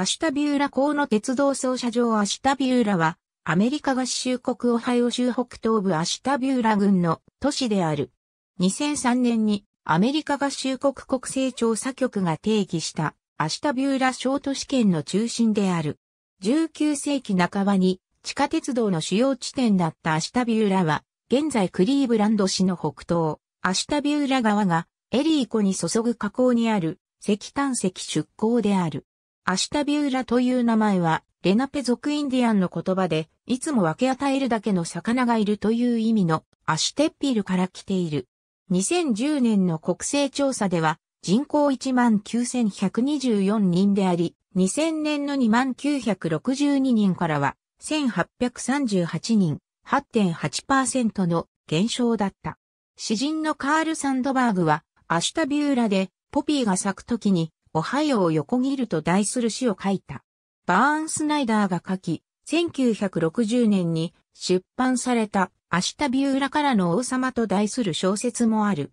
アシュタビューラ港の鉄道操車場アシュタビューラは、アメリカ合衆国オハイオ州北東部アシュタビューラ郡の都市である。2003年にアメリカ合衆国国勢調査局が定義したアシュタビューラ小都市圏の中心である。19世紀半ばに地下鉄道の主要地点だったアシュタビューラは、現在クリーブランド市の北東、アシュタビューラ川がエリー湖に注ぐ河口にある石炭石出港である。アシュタビューラという名前は、レナペ族インディアンの言葉で、いつも分け与えるだけの魚がいるという意味のアシュテッピルから来ている。2010年の国勢調査では、人口19,124人であり、2000年の2962人からは、1838人、8.8%の減少だった。詩人のカール・サンドバーグは、アシュタビューラで、ポピーが咲くときに、オハイオを横切ると題する詩を書いた。バーン・スナイダーが書き、1960年に出版された明日ビューラからの王様と題する小説もある。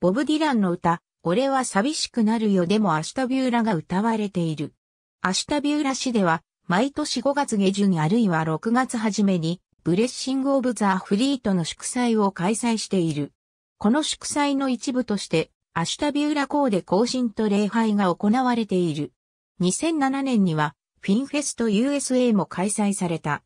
ボブ・ディランの歌、俺は寂しくなるよでも明日ビューラが歌われている。明日ビューラ市では、毎年5月下旬あるいは6月初めに、ブレッシング・オブ・ザ・フリートの祝祭を開催している。この祝祭の一部として、アシュタビューラ校で行進と礼拝が行われている。2007年には、フィンフェスト USA も開催された。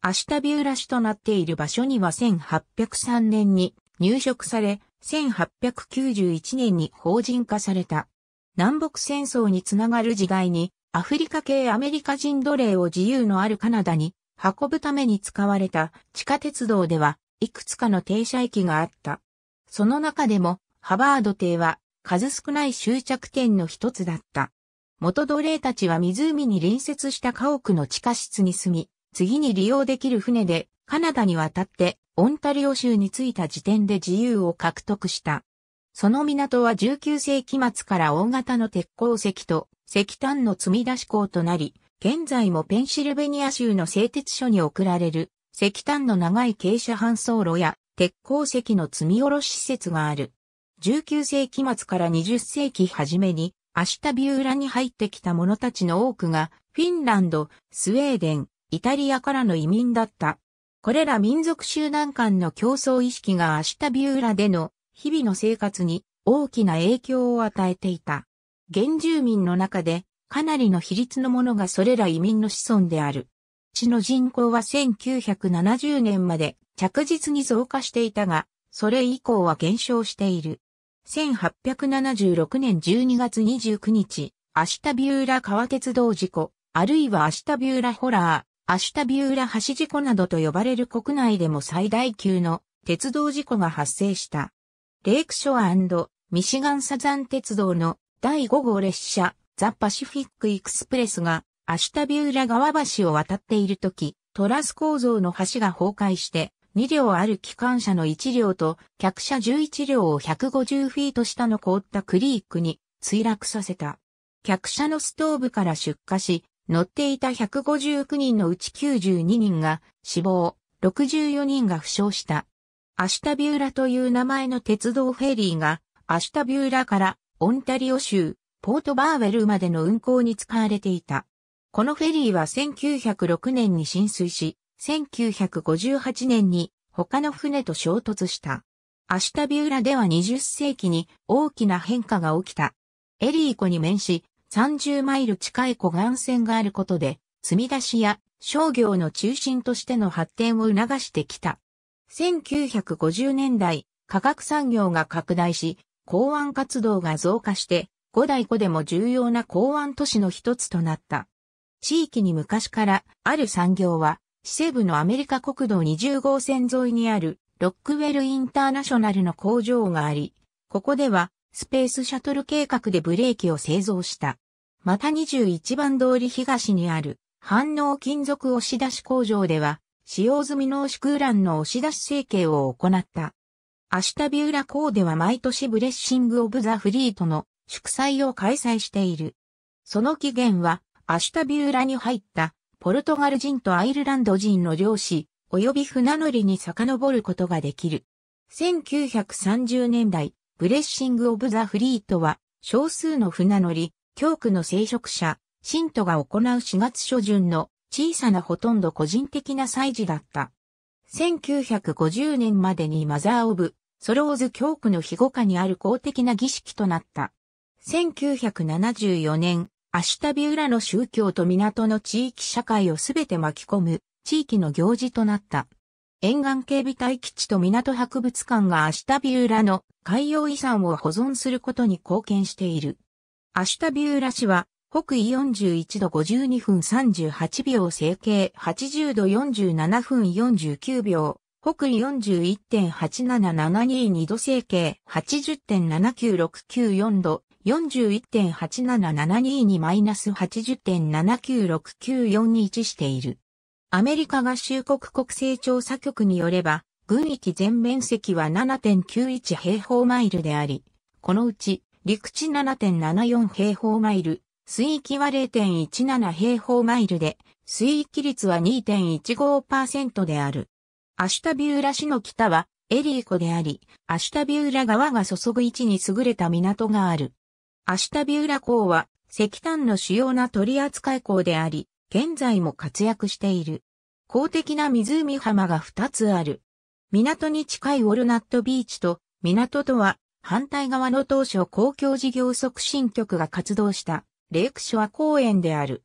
アシュタビューラ市となっている場所には1803年に入植され、1891年に法人化された。南北戦争につながる時代に、アフリカ系アメリカ人奴隷を自由のあるカナダに運ぶために使われた地下鉄道では、いくつかの停車駅があった。その中でも、ハバード邸は数少ない終着点の一つだった。元奴隷たちは湖に隣接した家屋の地下室に住み、次に利用できる船でカナダに渡ってオンタリオ州に着いた時点で自由を獲得した。その港は19世紀末から大型の鉄鉱石と石炭の積み出し港となり、現在もペンシルベニア州の製鉄所に送られる石炭の長い傾斜搬送路や鉄鉱石の積み下ろし施設がある。19世紀末から20世紀初めにアシュタビューラに入ってきた者たちの多くがフィンランド、スウェーデン、イタリアからの移民だった。これら民族集団間の競争意識がアシュタビューラでの日々の生活に大きな影響を与えていた。原住民の中でかなりの比率のものがそれら移民の子孫である。地の人口は1970年まで着実に増加していたが、それ以降は減少している。1876年12月29日、アシュタビューラ川鉄道事故、あるいはアシュタビューラホラー、アシュタビューラ橋事故などと呼ばれる国内でも最大級の鉄道事故が発生した。レイクショアミシガンサザン鉄道の第5号列車、ザ・パシフィック・エクスプレスがアシュタビューラ川橋を渡っているとき、トラス構造の橋が崩壊して2両ある機関車の1両と客車11両を150フィート下の凍ったクリークに墜落させた。客車のストーブから出火し、乗っていた159人のうち92人が死亡、64人が負傷した。アシュタビューラという名前の鉄道フェリーが、アシュタビューラからオンタリオ州、ポートバーウェルまでの運行に使われていた。このフェリーは1906年に浸水し、1958年に他の船と衝突した。アシュタビウラでは20世紀に大きな変化が起きた。エリー湖に面し30マイル近い湖岸線があることで、積み出しや商業の中心としての発展を促してきた。1950年代、科学産業が拡大し、港湾活動が増加して、五代湖でも重要な港湾都市の一つとなった。地域に昔からある産業は西部のアメリカ国道20号線沿いにあるロックウェルインターナショナルの工場があり、ここではスペースシャトル計画でブレーキを製造した。また21番通り東にある反応金属押し出し工場では使用済み濃縮ウランの押し出し成形を行った。アシュタビューラ港では毎年ブレッシング・オブ・ザ・フリートの祝祭を開催している。その起源はアシュタビューラに入ったポルトガル人とアイルランド人の漁師、及び船乗りに遡ることができる。1930年代、ブレッシング・オブ・ザ・フリートは、少数の船乗り、教区の聖職者、信徒が行う4月初旬の小さなほとんど個人的な祭事だった。1950年までにマザー・オブ・ソローズ教区の庇護下にある公的な儀式となった。1974年、ビ旅ラの宗教と港の地域社会をすべて巻き込む地域の行事となった。沿岸警備隊基地と港博物館がビ旅ラの海洋遺産を保存することに貢献している。ビ旅浦市は北緯41度52分38秒整形80度47分49秒。北緯41.87772度整形80.7964度41.8772にマイナス80.796942に位置している。アメリカ合衆国国勢調査局によれば、軍域全面積は7.91平方マイルであり、このうち陸地7.74平方マイル、水域は0.17平方マイルで、水域率は2.15%である。アシュタビューラ市の北はエリー湖であり、アシュタビューラ川が注ぐ位置に優れた港がある。アシュタビウラ港は石炭の主要な取扱港であり、現在も活躍している。公的な湖浜が2つある。港に近いウォルナットビーチと、港とは反対側の当初公共事業促進局が活動したレイクショア公園である。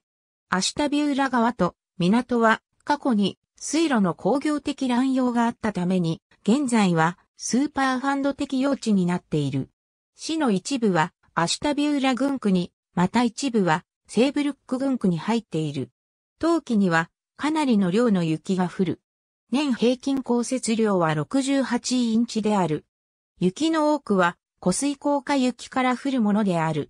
アシュタビウラ川と港は過去に水路の工業的乱用があったために、現在はスーパーファンド的用地になっている。市の一部はアシュタビューラ軍区に、また一部はセーブルック軍区に入っている。冬季にはかなりの量の雪が降る。年平均降雪量は68インチである。雪の多くは、湖水効果雪から降るものである。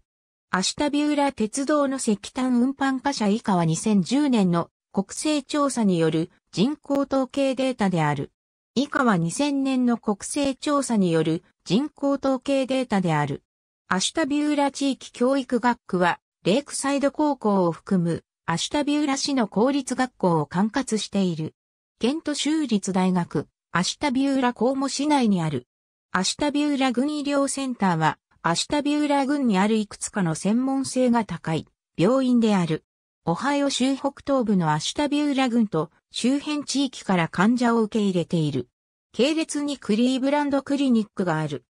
アシュタビューラ鉄道の石炭運搬貨車以下は2010年の国勢調査による人口統計データである。以下は2000年の国勢調査による人口統計データである。アシュタビューラ地域教育学区は、レイクサイド高校を含む、アシュタビューラ市の公立学校を管轄している。ケント州立大学、アシュタビューラ公務市内にある。アシュタビューラ軍医療センターは、アシュタビューラ軍にあるいくつかの専門性が高い、病院である。オハイオ州北東部のアシュタビューラ軍と周辺地域から患者を受け入れている。系列にクリーブランドクリニックがある。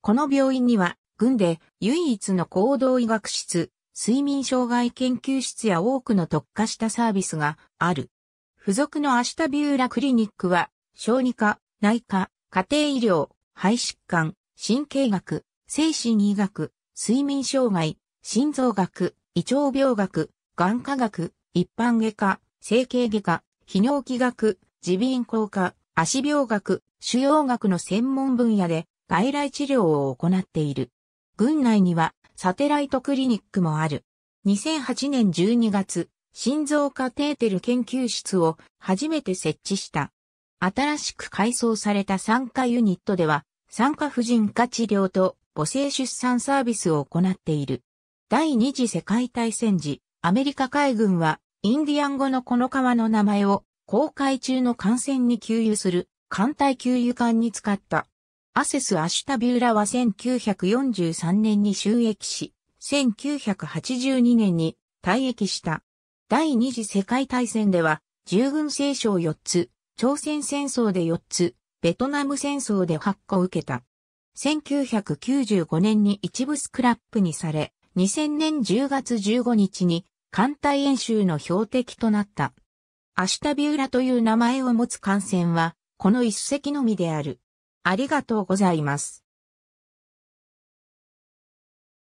この病院には軍で唯一の行動医学室、睡眠障害研究室や多くの特化したサービスがある。付属のアシタビューラクリニックは、小児科、内科、家庭医療、肺疾患、神経学、精神医学、睡眠障害、心臓学、胃腸病学、眼科学、一般外科、整形外科、泌尿器学、耳鼻咽喉科、足病学、腫瘍学の専門分野で外来治療を行っている。郡内にはサテライトクリニックもある。2008年12月、心臓カテーテル研究室を初めて設置した。新しく改装された参加ユニットでは、産科婦人科治療と母性出産サービスを行っている。第二次世界大戦時、アメリカ海軍はインディアン語のこの川の名前を航海中の艦船に給油する艦隊給油艦に使った。アセス・アシュタビューラは1943年に収益し、1982年に退役した。第二次世界大戦では、従軍聖章4つ、朝鮮戦争で4つ、ベトナム戦争で8個受けた。1995年に一部スクラップにされ、2000年10月15日に艦隊演習の標的となった。アシュタビューラという名前を持つ艦船は、この一隻のみである。ありがとうございます。